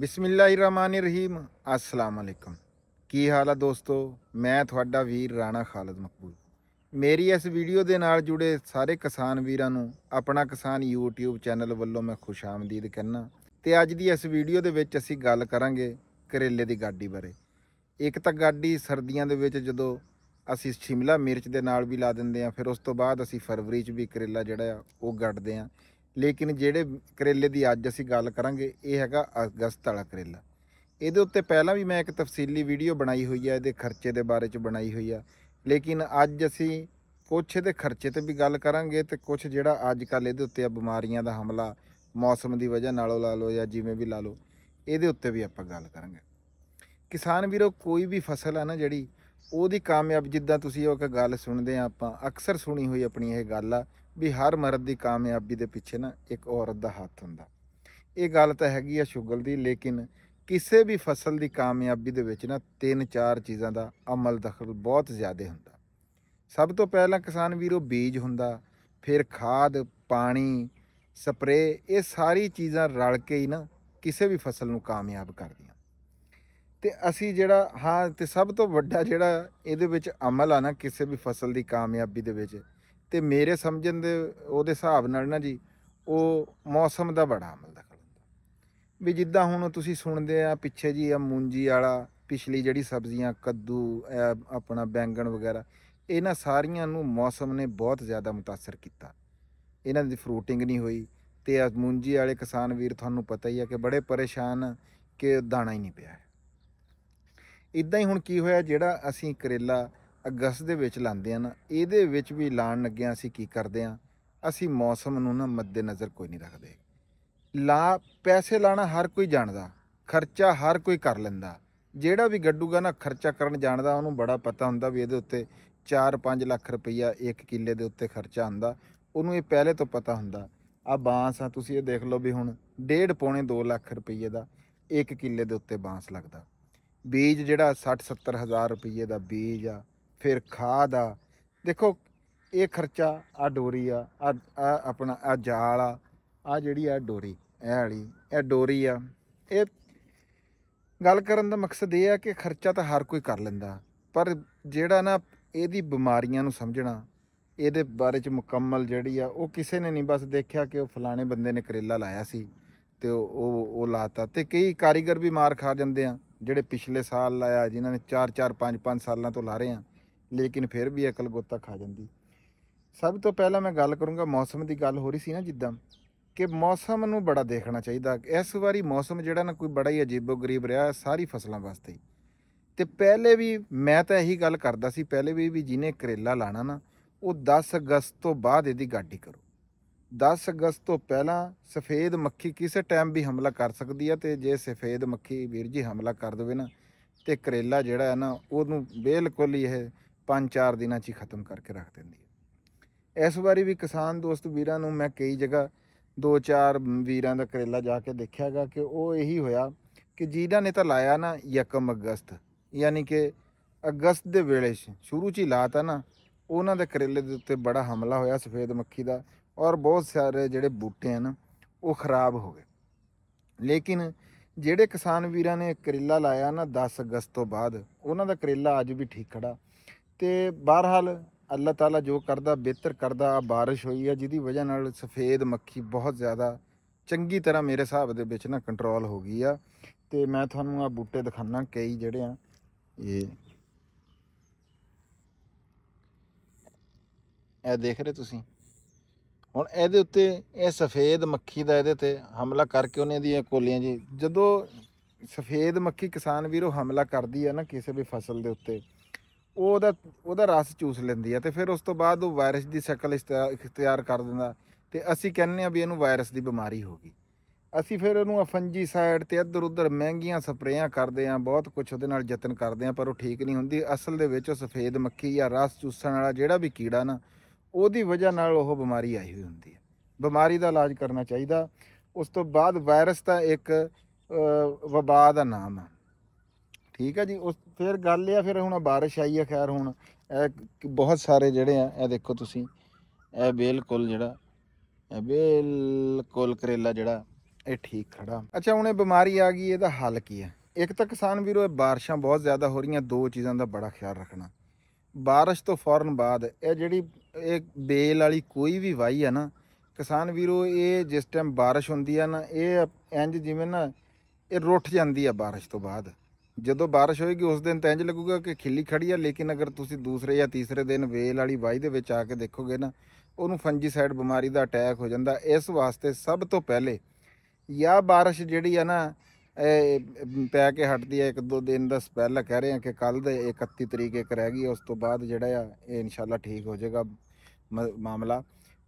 ਬਿਸਮਿਲ੍ਲਾਹਿਰਰਹਿਮਾਨਿਰਰਹੀਮ ਅਸਲਾਮ ਅਲੈਕਮ ਕੀ ਹਾਲ ਆ ਦੋਸਤੋ ਮੈਂ ਤੁਹਾਡਾ ਵੀਰ ਰਾਣਾ ਖਾਲਦ ਮਕਬੂਲ ਮੇਰੀ ਇਸ ਵੀਡੀਓ ਦੇ ਨਾਲ ਜੁੜੇ ਸਾਰੇ ਕਿਸਾਨ ਵੀਰਾਂ ਨੂੰ ਆਪਣਾ ਕਿਸਾਨ YouTube ਚੈਨਲ ਵੱਲੋਂ ਮੈਂ ਖੁਸ਼ਾਮਦੀਦ ਕਹਿਣਾ ਤੇ ਅੱਜ ਦੀ ਇਸ ਵੀਡੀਓ ਦੇ ਵਿੱਚ ਅਸੀਂ ਗੱਲ ਕਰਾਂਗੇ ਕਰੇਲੇ ਦੀ ਗਾਡੀ ਬਾਰੇ ਇੱਕ ਤਾਂ ਗਾਡੀ ਸਰਦੀਆਂ ਦੇ ਵਿੱਚ ਜਦੋਂ ਅਸੀਂ ਸ਼ਿਮਲਾ ਮਿਰਚ ਦੇ ਨਾਲ ਵੀ ਲਾ ਦਿੰਦੇ ਆ ਫਿਰ ਉਸ ਤੋਂ ਬਾਅਦ ਅਸੀਂ ਫਰਵਰੀ 'ਚ ਵੀ ਕਰੇਲਾ ਜਿਹੜਾ ਆ ਉਹ ਗੱਡਦੇ ਆ ਲੇਕਿਨ ਜਿਹੜੇ ਕਰੇਲੇ ਦੀ ਅੱਜ ਅਸੀਂ ਗੱਲ ਕਰਾਂਗੇ ਇਹ ਹੈਗਾ ਅਗਸਤ ਵਾਲਾ ਕਰੇਲਾ ਇਹਦੇ ਉੱਤੇ ਪਹਿਲਾਂ ਵੀ ਮੈਂ ਇੱਕ ਤਫਸੀਲੀ ਵੀਡੀਓ ਬਣਾਈ ਹੋਈ ਆ ਇਹਦੇ ਖਰਚੇ ਦੇ ਬਾਰੇ ਚ ਬਣਾਈ ਹੋਈ ਆ ਲੇਕਿਨ ਅੱਜ ਅਸੀਂ ਕੁਛ ਇਹਦੇ ਖਰਚੇ ਤੇ ਵੀ ਗੱਲ ਕਰਾਂਗੇ ਤੇ ਕੁਝ ਜਿਹੜਾ ਅੱਜ ਕੱਲ ਇਹਦੇ ਉੱਤੇ ਆ ਬਿਮਾਰੀਆਂ ਦਾ ਹਮਲਾ ਮੌਸਮ ਦੀ ਵਜ੍ਹਾ ਨਾਲੋਂ ਲਾ ਲਓ ਜਾਂ ਜਿਵੇਂ ਵੀ ਲਾ ਲਓ ਇਹਦੇ ਉੱਤੇ ਵੀ ਆਪਾਂ ਗੱਲ ਕਰਾਂਗੇ ਕਿਸਾਨ ਵੀਰੋ ਕੋਈ ਵੀ ਫਸਲ ਆ ਨਾ ਜਿਹੜੀ ਉਹਦੀ ਕਾਮਯਾਬ ਜਿੱਦਾਂ ਤੁਸੀਂ ਉਹ ਇੱਕ ਗੱਲ ਸੁਣਦੇ ਆ ਆਪਾਂ ਅਕਸਰ ਸੁਣੀ ਹੋਈ ਆਪਣੀ ਇਹ ਗੱਲ ਆ ਵੀ ਹਰ ਮਰਦ ਦੀ ਕਾਮਯਾਬੀ ਦੇ ਪਿੱਛੇ ਨਾ ਇੱਕ ਔਰਤ ਦਾ ਹੱਥ ਹੁੰਦਾ ਇਹ ਗੱਲ ਤਾਂ ਹੈਗੀ ਆ ਸ਼ੁਗਲ ਦੀ ਲੇਕਿਨ ਕਿਸੇ ਵੀ ਫਸਲ ਦੀ ਕਾਮਯਾਬੀ ਦੇ ਵਿੱਚ ਨਾ ਤਿੰਨ ਚਾਰ ਚੀਜ਼ਾਂ ਦਾ ਅਮਲ ਦਖਲ ਬਹੁਤ ਜ਼ਿਆਦਾ ਹੁੰਦਾ ਸਭ ਤੋਂ ਪਹਿਲਾਂ ਕਿਸਾਨ ਵੀਰੋ ਬੀਜ ਹੁੰਦਾ ਫਿਰ ਖਾਦ ਪਾਣੀ ਸਪਰੇ ਇਹ ਸਾਰੀ ਚੀਜ਼ਾਂ ਰਲ ਕੇ ਹੀ ਨਾ ਕਿਸੇ ਵੀ ਫਸਲ ਨੂੰ ਕਾਮਯਾਬ ਕਰਦੀਆਂ ਤੇ ਅਸੀਂ ਜਿਹੜਾ ਹਾਂ ਤੇ ਸਭ ਤੋਂ ਵੱਡਾ ਜਿਹੜਾ ਇਹਦੇ ਵਿੱਚ ਅਮਲ ਆ ਨਾ ਕਿਸੇ ਵੀ ਫਸਲ ਦੀ ਕਾਮਯਾਬੀ ਦੇ ਵਿੱਚ ਤੇ ਮੇਰੇ ਸਮਝਣ ਦੇ ਉਹਦੇ ਹਿਸਾਬ ਨਾਲ ਨਾ ਜੀ ਉਹ ਮੌਸਮ ਦਾ ਬੜਾ ਅਮਲ ਦਖਲ ਹੁੰਦਾ ਵੀ ਜਿੱਦਾਂ ਹੁਣ ਤੁਸੀਂ ਸੁਣਦੇ ਆ ਪਿੱਛੇ ਜੀ ਆ ਮੂੰਜੀ ਵਾਲਾ ਪਿਛਲੀ ਜਿਹੜੀ ਸਬਜ਼ੀਆਂ ਕੱਦੂ ਆਪਣਾ ਬੈਂਗਣ ਵਗੈਰਾ ਇਹਨਾਂ ਸਾਰੀਆਂ ਨੂੰ ਮੌਸਮ ਨੇ ਬਹੁਤ ਜ਼ਿਆਦਾ ਮੁਤਾਸਰ ਕੀਤਾ ਇਹਨਾਂ ਦੀ ਫਰੂਟਿੰਗ ਨਹੀਂ ਹੋਈ ਤੇ ਆ ਮੂੰਜੀ ਵਾਲੇ ਕਿਸਾਨ ਵੀਰ ਤੁਹਾਨੂੰ ਪਤਾ ਹੀ ਆ ਕਿ ਬੜੇ ਪਰੇਸ਼ਾਨ ਕਿ ਦਾਣਾ ਹੀ ਨਹੀਂ ਪਿਆ ਇਦਾਂ ਹੀ ਹੁਣ ਕੀ ਹੋਇਆ ਜਿਹੜਾ ਅਸੀਂ ਕਰੇਲਾ ਅਗਸਤ ਦੇ ਵਿੱਚ ਲਾਂਦੇ ਆ ਨਾ ਇਹਦੇ ਵਿੱਚ ਵੀ ਲਾਣ ਲੱਗਿਆ ਅਸੀਂ ਕੀ ਕਰਦੇ ਆ ਅਸੀਂ ਮੌਸਮ ਨੂੰ ਨਾ ਮੱਦੇ ਨਜ਼ਰ ਕੋਈ ਨਹੀਂ ਰੱਖਦੇ ਲਾ ਪੈਸੇ ਲਾਣਾ ਹਰ ਕੋਈ ਜਾਣਦਾ ਖਰਚਾ ਹਰ ਕੋਈ ਕਰ ਲੈਂਦਾ ਜਿਹੜਾ ਵੀ ਗੱਡੂਗਾ ਨਾ ਖਰਚਾ ਕਰਨ ਜਾਣਦਾ ਉਹਨੂੰ ਬੜਾ ਪਤਾ ਹੁੰਦਾ ਵੀ ਇਹਦੇ ਉੱਤੇ 4-5 ਲੱਖ ਰੁਪਈਆ 1 ਕਿੱਲੇ ਦੇ ਉੱਤੇ ਖਰਚਾ ਆਂਦਾ ਉਹਨੂੰ ਇਹ ਪਹਿਲੇ ਤੋਂ ਪਤਾ ਹੁੰਦਾ ਆ ਬਾਂਸ ਆ ਤੁਸੀਂ ਇਹ ਦੇਖ ਲਓ ਵੀ ਹੁਣ 1.5 ਪੌਣੇ 2 ਲੱਖ ਰੁਪਈਏ ਦਾ 1 ਕਿੱਲੇ ਦੇ ਉੱਤੇ ਬਾਂਸ ਲੱਗਦਾ ਬੀਜ ਜਿਹੜਾ 60-70 ਹਜ਼ਾਰ ਰੁਪਈਏ ਦਾ ਬੀਜ ਆ ਫਿਰ ਖਾਦ ਆ ਦੇਖੋ ਇਹ ਖਰਚਾ ਆ ਡੋਰੀ ਆ ਆ ਆਪਣਾ ਆ ਜਾਲ ਆ ਆ ਜਿਹੜੀ ਆ ਡੋਰੀ ਇਹ ਵਾਲੀ ਇਹ ਡੋਰੀ ਆ ਇਹ ਗੱਲ ਕਰਨ ਦਾ ਮਕਸਦ ਇਹ ਆ ਕਿ ਖਰਚਾ ਤਾਂ ਹਰ ਕੋਈ ਕਰ ਲੈਂਦਾ ਪਰ ਜਿਹੜਾ ਨਾ ਇਹਦੀ ਬਿਮਾਰੀਆਂ ਨੂੰ ਸਮਝਣਾ ਇਹਦੇ ਬਾਰੇ ਚ ਮੁਕੰਮਲ ਜਿਹੜੀ ਆ ਉਹ ਕਿਸੇ ਨੇ ਨਹੀਂ ਬਸ ਦੇਖਿਆ ਕਿ ਉਹ ਫਲਾਣੇ ਬੰਦੇ ਨੇ ਕਰੇਲਾ ਲਾਇਆ ਸੀ ਤੇ ਉਹ ਉਹ ਲਾਤਾ ਤੇ ਕਈ ਕਾਰੀਗਰ ਵੀ ਮਾਰ ਖਾ ਜਾਂਦੇ ਆ ਜਿਹੜੇ ਪਿਛਲੇ ਸਾਲ ਲਾਇਆ ਜਿਨ੍ਹਾਂ ਨੇ 4 4 5 5 ਸਾਲਾਂ ਤੋਂ ਲਾ ਰਹੇ ਆ ਲੇਕਿਨ ਫਿਰ ਵੀ ਅਕਲ ਗੋਤਾ ਖਾ ਜਾਂਦੀ ਸਭ ਤੋਂ ਪਹਿਲਾਂ ਮੈਂ ਗੱਲ ਕਰੂੰਗਾ ਮੌਸਮ ਦੀ ਗੱਲ ਹੋ ਰਹੀ ਸੀ ਨਾ ਜਿੱਦਾਂ ਕਿ ਮੌਸਮ ਨੂੰ ਬੜਾ ਦੇਖਣਾ ਚਾਹੀਦਾ ਇਸ ਵਾਰੀ ਮੌਸਮ ਜਿਹੜਾ ਨਾ ਕੋਈ ਬੜਾ ਹੀ ਅਜੀਬੋ-ਗਰੀਬ ਰਿਹਾ ਸਾਰੀ ਫਸਲਾਂ ਵਾਸਤੇ ਤੇ ਪਹਿਲੇ ਵੀ ਮੈਂ ਤਾਂ ਇਹੀ ਗੱਲ ਕਰਦਾ ਸੀ ਪਹਿਲੇ ਵੀ ਵੀ ਜਿਨੇ ਕਰੇਲਾ ਲਾਣਾ ਨਾ ਉਹ 10 ਅਗਸਤ ਤੋਂ ਬਾਅਦ ਇਹਦੀ ਗਾਡੀ ਕਰੋ 10 ਅਗਸਤ ਤੋਂ ਪਹਿਲਾਂ ਸਫੇਦ ਮੱਖੀ ਕਿਸੇ ਟਾਈਮ ਵੀ ਹਮਲਾ ਕਰ ਸਕਦੀ ਆ ਤੇ ਜੇ ਸਫੇਦ ਮੱਖੀ ਵੀਰ ਜੀ ਹਮਲਾ ਕਰ ਦੋਵੇ ਨਾ ਤੇ ਕਰੇਲਾ ਜਿਹੜਾ ਹੈ ਨਾ ਉਹਨੂੰ ਬਿਲਕੁਲ ਹੀ ਇਹ 5-4 ਦਿਨਾਂ 'ਚ ਹੀ ਖਤਮ ਕਰਕੇ ਰੱਖ ਦਿੰਦੀ ਹੈ ਇਸ ਵਾਰੀ ਵੀ ਕਿਸਾਨ ਦੋਸਤ ਵੀਰਾਂ ਨੂੰ ਮੈਂ ਕਈ ਜਗ੍ਹਾ 2-4 ਵੀਰਾਂ ਦਾ ਕਰੇਲਾ ਜਾ ਕੇ ਦੇਖਿਆਗਾ ਕਿ ਉਹ ਇਹੀ ਹੋਇਆ ਕਿ ਜਿਹਨਾਂ ਨੇ ਤਾਂ ਲਾਇਆ ਨਾ ਯਕਮ ਅਗਸਤ ਯਾਨੀ ਕਿ ਅਗਸਤ ਦੇ ਵੇਲੇ ਸ਼ੁਰੂ 'ਚ ਹੀ ਲਾਤਾ ਨਾ ਉਹਨਾਂ ਦੇ ਕਰੇਲੇ ਦੇ ਉੱਤੇ ਬੜਾ ਹਮਲਾ ਹੋਇਆ ਸਫੇਦ ਮੱਖੀ ਦਾ ਔਰ ਬਹੁਤ ਸਾਰੇ ਜਿਹੜੇ ਬੂਟੇ ਹਨ ਉਹ ਖਰਾਬ ਹੋ ਗਏ ਲੇਕਿਨ ਜਿਹੜੇ ਕਿਸਾਨ ਵੀਰਾਂ ਨੇ ਕਰੇਲਾ ਲਾਇਆ ਨਾ 10 ਅਗਸਤ ਤੋਂ ਬਾਅਦ ਉਹਨਾਂ ਦਾ ਕਰੇਲਾ ਅੱਜ ਵੀ ਠੀਕ ਖੜਾ ਤੇ ਬਹਰਹਾਲ ਅੱਲਾਹ ਤਾਲਾ ਜੋ ਕਰਦਾ ਬਿਹਤਰ ਕਰਦਾ ਆ بارش ਹੋਈ ਆ ਜਿਹਦੀ ਵਜ੍ਹਾ ਨਾਲ ਸਫੇਦ ਮੱਖੀ ਬਹੁਤ ਜ਼ਿਆਦਾ ਚੰਗੀ ਤਰ੍ਹਾਂ ਮੇਰੇ ਹਿਸਾਬ ਦੇ ਵਿੱਚ ਨਾ ਕੰਟਰੋਲ ਹੋ ਗਈ ਆ ਤੇ ਮੈਂ ਤੁਹਾਨੂੰ ਆ ਬੂਟੇ ਦਿਖਾਣਾ ਕਈ ਜਿਹੜੇ ਆ ਇਹ ਇਹ ਦੇਖ ਰਹੇ ਤੁਸੀਂ ਹੁਣ ਇਹਦੇ ਉੱਤੇ ਇਹ ਸਫੇਦ ਮੱਖੀ ਦਾ ਇਹਦੇ ਤੇ ਹਮਲਾ ਕਰਕੇ ਉਹਨੇ ਦੀਆਂ ਕੋਲੀਆਂ ਜੀ ਜਦੋਂ ਸਫੇਦ ਮੱਖੀ ਕਿਸਾਨ ਵੀਰੋ ਹਮਲਾ ਕਰਦੀ ਆ ਨਾ ਕਿਸੇ ਵੀ ਫਸਲ ਦੇ ਉੱਤੇ ਉਹ ਉਹਦਾ ਉਹਦਾ ਰਸ ਚੂਸ ਲੈਂਦੀ ਆ ਤੇ ਫਿਰ ਉਸ ਤੋਂ ਬਾਅਦ ਉਹ ਵਾਇਰਸ ਦੀ ਸ਼ਕਲ ਇਖਤਿਆਰ ਕਰ ਦਿੰਦਾ ਤੇ ਅਸੀਂ ਕਹਿੰਨੇ ਆ ਵੀ ਇਹਨੂੰ ਵਾਇਰਸ ਦੀ ਬਿਮਾਰੀ ਹੋ ਗਈ ਅਸੀਂ ਫਿਰ ਉਹਨੂੰ ਫੰਜੀ ਸਾਈਡ ਤੇ ਇੱਧਰ ਉੱਧਰ ਮਹਿੰਗੀਆਂ ਸਪਰੇਆਂ ਕਰਦੇ ਆ ਬਹੁਤ ਕੁਝ ਉਹਦੇ ਨਾਲ ਯਤਨ ਕਰਦੇ ਆ ਪਰ ਉਹ ਠੀਕ ਨਹੀਂ ਹੁੰਦੀ ਅਸਲ ਦੇ ਵਿੱਚ ਉਹ ਸਫੇਦ ਮੱਖੀ ਜਾਂ ਰਸ ਚੂਸਣ ਵਾਲਾ ਜਿਹੜਾ ਵੀ ਕੀੜਾ ਨਾ ਉਹਦੀ ਵਜ੍ਹਾ ਨਾਲ ਉਹ ਬਿਮਾਰੀ ਆਈ ਹੋਈ ਹੁੰਦੀ ਹੈ ਬਿਮਾਰੀ ਦਾ ਇਲਾਜ ਕਰਨਾ ਚਾਹੀਦਾ ਉਸ ਤੋਂ ਬਾਅਦ ਵਾਇਰਸ ਦਾ ਇੱਕ ਵਬਾ ਦਾ ਨਾਮ ਹੈ ਠੀਕ ਹੈ ਜੀ ਉਸ ਫਿਰ ਗੱਲ ਇਹ ਆ ਫਿਰ ਹੁਣ ਬਾਰਿਸ਼ ਆਈ ਆ ਖੈਰ ਹੁਣ ਇਹ ਬਹੁਤ ਸਾਰੇ ਜਿਹੜੇ ਆ ਇਹ ਦੇਖੋ ਤੁਸੀਂ ਇਹ ਬਿਲਕੁਲ ਜਿਹੜਾ ਇਹ ਬਿਲਕੁਲ ਕਰੇਲਾ ਜਿਹੜਾ ਇਹ ਠੀਕ ਖੜਾ ਅੱਛਾ ਹੁਣ ਇਹ ਬਿਮਾਰੀ ਆ ਗਈ ਇਹਦਾ ਹੱਲ ਕੀ ਹੈ ਇੱਕ ਤਾਂ ਕਿਸਾਨ ਵੀਰੋ ਇਹ ਬਾਰਿਸ਼ਾਂ ਬਹੁਤ ਜ਼ਿਆਦਾ ਹੋ ਰਹੀਆਂ ਦੋ ਚੀਜ਼ਾਂ ਦਾ ਬੜਾ ਖਿਆਲ ਰੱਖਣਾ ਬਾਰਿਸ਼ ਤੋਂ ਫੌਰਨ ਬਾਅਦ ਇਹ ਜਿਹੜੀ ਇਹ ਬੇਲ ਵਾਲੀ ਕੋਈ ਵੀ ਵਾਈ ਹੈ ਨਾ ਕਿਸਾਨ ਵੀਰੋ ਇਹ ਜਿਸ ਟਾਈਮ ਬਾਰਿਸ਼ ਹੁੰਦੀ ਆ ਨਾ ਇਹ ਇੰਜ ਜਿਵੇਂ ਨਾ ਇਹ ਰੁੱਠ ਜਾਂਦੀ ਆ ਬਾਰਿਸ਼ ਤੋਂ ਬਾਅਦ ਜਦੋਂ بارش ਹੋਏਗੀ ਉਸ ਦਿਨ ਤਾਂ ਇੰਜ ਲੱਗੂਗਾ ਕਿ ਖਿੱਲੀ ਖੜੀ ਆ ਲੇਕਿਨ ਅਗਰ ਤੁਸੀਂ ਦੂਸਰੇ ਜਾਂ ਤੀਸਰੇ ਦਿਨ ਵੇਲ ਵਾਲੀ ਵਾਈ ਦੇ ਵਿੱਚ ਆ ਕੇ ਦੇਖੋਗੇ ਨਾ ਉਹਨੂੰ ਫੰਜੀਸਾਈਡ ਬਿਮਾਰੀ ਦਾ ਅਟੈਕ ਹੋ ਜਾਂਦਾ ਇਸ ਵਾਸਤੇ ਸਭ ਤੋਂ ਪਹਿਲੇ ਜਾਂ بارش ਜਿਹੜੀ ਆ ਨਾ ਪੈ ਕੇ ਹਟਦੀ ਹੈ ਇੱਕ ਦੋ ਦਿਨ ਦਾ ਸਪੈਲ ਕਹਿ ਰਹੇ ਆ ਕਿ ਕੱਲ ਦੇ 31 ਤਰੀਕ ਇੱਕ ਰਹਿ ਗਈ ਉਸ ਤੋਂ ਬਾਅਦ ਜਿਹੜਾ ਆ ਇਹ ਇਨਸ਼ਾਅੱਲਾ ਠੀਕ ਹੋ ਜਾਏਗਾ ਮਾਮਲਾ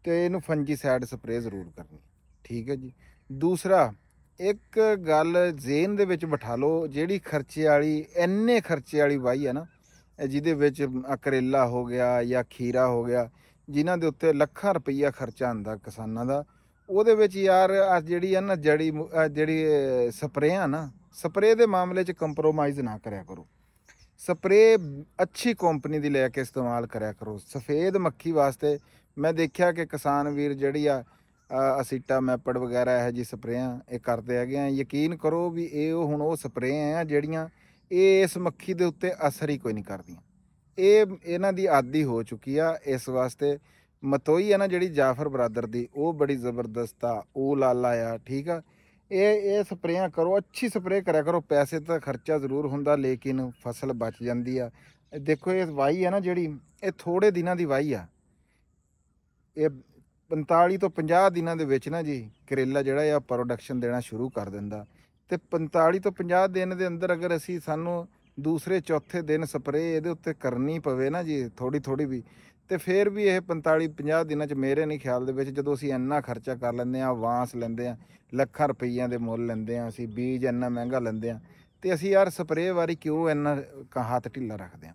ਤੇ ਇਹਨੂੰ ਫੰਜੀਸਾਈਡ ਸਪਰੇਅ ਜ਼ਰੂਰ ਕਰਨੀ ਠੀਕ ਹੈ ਜੀ ਦੂਸਰਾ ਇੱਕ ਗੱਲ ਜ਼ੇਨ ਦੇ ਵਿੱਚ ਬਿਠਾ ਲਓ ਜਿਹੜੀ ਖਰਚੇ ਵਾਲੀ ਐਨੇ ਖਰਚੇ ਵਾਲੀ ਵਾਈ ਹੈ ਨਾ ਜਿਹਦੇ ਵਿੱਚ ਅਕਰੇਲਾ ਹੋ ਗਿਆ ਜਾਂ ਖੀਰਾ ਹੋ ਗਿਆ ਜਿਨ੍ਹਾਂ ਦੇ ਉੱਤੇ ਲੱਖਾਂ ਰੁਪਈਆ ਖਰਚਾ ਆਂਦਾ ਕਿਸਾਨਾਂ ਦਾ ਉਹਦੇ ਵਿੱਚ ਯਾਰ ਜਿਹੜੀ ਹੈ ਨਾ ਜੜੀ ਜਿਹੜੀ ਸਪਰੇਆਂ ਨਾ ਸਪਰੇ ਦੇ ਮਾਮਲੇ 'ਚ ਕੰਪਰੋਮਾਈਜ਼ ਨਾ ਕਰਿਆ ਕਰੋ ਸਪਰੇ ਅੱਛੀ ਕੰਪਨੀ ਦੀ ਲੈ ਕੇ ਇਸਤੇਮਾਲ ਕਰਿਆ ਕਰੋ ਸਫੇਦ ਮੱਖੀ ਵਾਸਤੇ ਮੈਂ ਦੇਖਿਆ ਕਿ ਕਿਸਾਨ ਵੀਰ ਜਿਹੜੀ ਆ ਅਸੀਟਾ ਮੈਪਡ ਵਗੈਰਾ ਇਹ ਜੀ ਸਪਰੇਆਂ ਇਹ ਕਰਦੇ ਆਗੇ ਆ ਯਕੀਨ ਕਰੋ ਵੀ ਇਹ ਉਹ ਹੁਣ ਉਹ ਸਪਰੇਆਂ ਆ ਜਿਹੜੀਆਂ ਇਹ ਇਸ ਮੱਖੀ ਦੇ ਉੱਤੇ ਅਸਰ ਹੀ ਕੋਈ ਨਹੀਂ ਕਰਦੀਆਂ ਇਹ ਇਹਨਾਂ ਦੀ ਆਦੀ ਹੋ ਚੁੱਕੀ ਆ ਇਸ ਵਾਸਤੇ ਮਤੋਈ ਆ ਨਾ ਜਿਹੜੀ ਜਾਫਰ ਬਰਾਦਰ ਦੀ ਉਹ ਬੜੀ ਜ਼ਬਰਦਸਤ ਆ ਉਹ ਲਾਲਾ ਆ ਠੀਕ ਆ ਇਹ ਇਹ ਸਪਰੇਆਂ ਕਰੋ ਅੱਛੀ ਸਪਰੇ ਕਰਿਆ ਕਰੋ ਪੈਸੇ ਤਾਂ ਖਰਚਾ ਜ਼ਰੂਰ ਹੁੰਦਾ ਲੇਕਿਨ ਫਸਲ ਬਚ ਜਾਂਦੀ ਆ ਦੇਖੋ ਇਹ ਵਾਈ ਆ ਨਾ ਜਿਹੜੀ ਇਹ ਥੋੜੇ ਦਿਨਾਂ ਦੀ ਵਾਈ ਆ ਇਹ 45 ਤੋਂ 50 ਦਿਨਾਂ ਦੇ ਵਿੱਚ ਨਾ ਜੀ ਕਰੇਲਾ ਜਿਹੜਾ ਆ ਪ੍ਰੋਡਕਸ਼ਨ ਦੇਣਾ ਸ਼ੁਰੂ ਕਰ ਦਿੰਦਾ ਤੇ 45 ਤੋਂ 50 ਦਿਨ ਦੇ ਅੰਦਰ ਅਗਰ ਅਸੀਂ ਸਾਨੂੰ ਦੂਸਰੇ ਚੌਥੇ ਦਿਨ ਸਪਰੇ ਇਹਦੇ ਉੱਤੇ ਕਰਨੀ ਪਵੇ ਨਾ ਜੀ ਥੋੜੀ ਥੋੜੀ ਵੀ ਤੇ ਫਿਰ ਵੀ ਇਹ 45 50 ਦਿਨਾਂ ਚ ਮੇਰੇ ਨਹੀਂ ਖਿਆਲ ਦੇ ਵਿੱਚ ਜਦੋਂ ਅਸੀਂ ਇੰਨਾ ਖਰਚਾ ਕਰ ਲੈਂਦੇ ਆ ਵਾਂਸ ਲੈਂਦੇ ਆ ਲੱਖਾਂ ਰੁਪਈਆਂ ਦੇ ਮੁੱਲ ਲੈਂਦੇ ਆ ਅਸੀਂ ਬੀਜ ਇੰਨਾ ਮਹਿੰਗਾ ਲੈਂਦੇ ਆ ਤੇ ਅਸੀਂ ਯਾਰ ਸਪਰੇ ਵਾਰੀ ਕਿਉਂ ਇੰਨਾ ਹੱਥ ਢਿੱਲਾ ਰੱਖਦੇ ਆ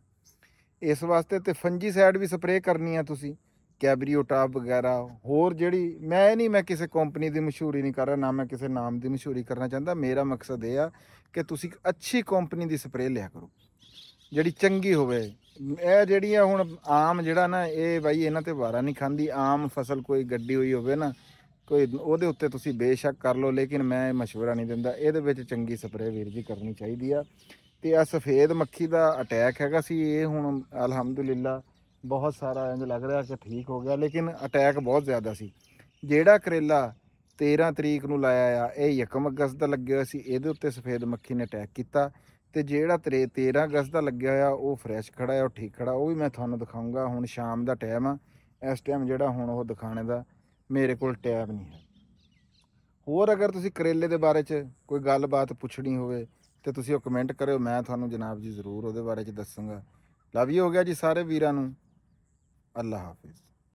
ਇਸ ਵਾਸਤੇ ਤੇ ਫੰਜੀ ਸਾਈਡ ਵੀ ਸਪਰੇ ਕਰਨੀ ਆ ਤੁਸੀਂ ਕੈਬਰੀਓ ਟਾਪ ਵਗੈਰਾ ਹੋਰ ਜਿਹੜੀ ਮੈਂ ਨਹੀਂ ਮੈਂ ਕਿਸੇ ਕੰਪਨੀ ਦੀ ਮਸ਼ਹੂਰੀ ਨਹੀਂ ਕਰ ਰਿਹਾ ਨਾ ਮੈਂ ਕਿਸੇ ਨਾਮ ਦੀ ਮਸ਼ਹੂਰੀ ਕਰਨਾ ਚਾਹੁੰਦਾ ਮੇਰਾ ਮਕਸਦ ਇਹ ਆ ਕਿ ਤੁਸੀਂ ਅੱਛੀ ਕੰਪਨੀ ਦੀ ਸਪਰੇਅ ਲਿਆ ਕਰੋ ਜਿਹੜੀ ਚੰਗੀ ਹੋਵੇ ਇਹ ਜਿਹੜੀਆਂ ਹੁਣ ਆਮ ਜਿਹੜਾ ਨਾ ਇਹ ਬਾਈ ਇਹਨਾਂ ਤੇ ਵਾਰਾ ਨਹੀਂ ਖਾਂਦੀ ਆਮ ਫਸਲ ਕੋਈ ਗੱਡੀ ਹੋਈ ਹੋਵੇ ਨਾ ਕੋਈ ਉਹਦੇ ਉੱਤੇ ਤੁਸੀਂ ਬੇਸ਼ੱਕ ਕਰ ਲਓ ਲੇਕਿਨ ਮੈਂ ਮਸ਼ਵਰਾ ਨਹੀਂ ਦਿੰਦਾ ਇਹਦੇ ਵਿੱਚ ਚੰਗੀ ਸਪਰੇਅ ਵੀਰ ਜੀ ਕਰਨੀ ਚਾਹੀਦੀ ਆ ਤੇ ਆ ਸਫੇਦ ਮੱਖੀ ਦਾ ਅਟੈਕ ਹੈਗਾ ਸੀ ਇਹ ਹੁਣ ਅਲਹਮਦੁਲਿਲਾ ਬਹੁਤ ਸਾਰਾ ਇੰਜ ਲੱਗ ਰਿਹਾ ਕਿ ਠੀਕ ਹੋ ਗਿਆ ਲੇਕਿਨ ਅਟੈਕ ਬਹੁਤ ਜ਼ਿਆਦਾ ਸੀ ਜਿਹੜਾ ਕਰੇਲਾ 13 ਤਰੀਕ ਨੂੰ ਲਾਇਆ ਆ ਇਹ 1 ਅਗਸਤ ਦਾ ਲੱਗਿਆ ਹੋਇਆ ਸੀ ਇਹਦੇ ਉੱਤੇ ਸਫੇਦ ਮੱਖੀ ਨੇ ਅਟੈਕ ਕੀਤਾ ਤੇ ਜਿਹੜਾ 13 ਅਗਸਤ ਦਾ ਲੱਗਿਆ ਹੋਇਆ ਉਹ ਫਰੈਸ਼ ਖੜਾ ਹੈ ਉਹ ਠੀਕ ਖੜਾ ਉਹ ਵੀ ਮੈਂ ਤੁਹਾਨੂੰ ਦਿਖਾਉਂਗਾ ਹੁਣ ਸ਼ਾਮ ਦਾ ਟਾਈਮ ਆ ਇਸ ਟਾਈਮ ਜਿਹੜਾ ਹੁਣ ਉਹ ਦਿਖਾਣੇ ਦਾ ਮੇਰੇ ਕੋਲ ਟਾਈਮ ਨਹੀਂ ਹੈ ਹੋਰ ਅਗਰ ਤੁਸੀਂ ਕਰੇਲੇ ਦੇ ਬਾਰੇ 'ਚ ਕੋਈ ਗੱਲਬਾਤ ਪੁੱਛਣੀ ਹੋਵੇ ਤੇ ਤੁਸੀਂ ਉਹ ਕਮੈਂਟ ਕਰਿਓ ਮੈਂ ਤੁਹਾਨੂੰ ਜਨਾਬ ਜੀ ਜ਼ਰੂਰ ਉਹਦੇ ਬਾਰੇ 'ਚ ਦੱਸੂਗਾ ਲਵ ਯੂ ਹੋ ਗਿਆ ਜੀ ਸਾਰੇ ਵੀਰਾਂ ਨੂੰ ਅੱਲਾ ਹਾਫਿਜ਼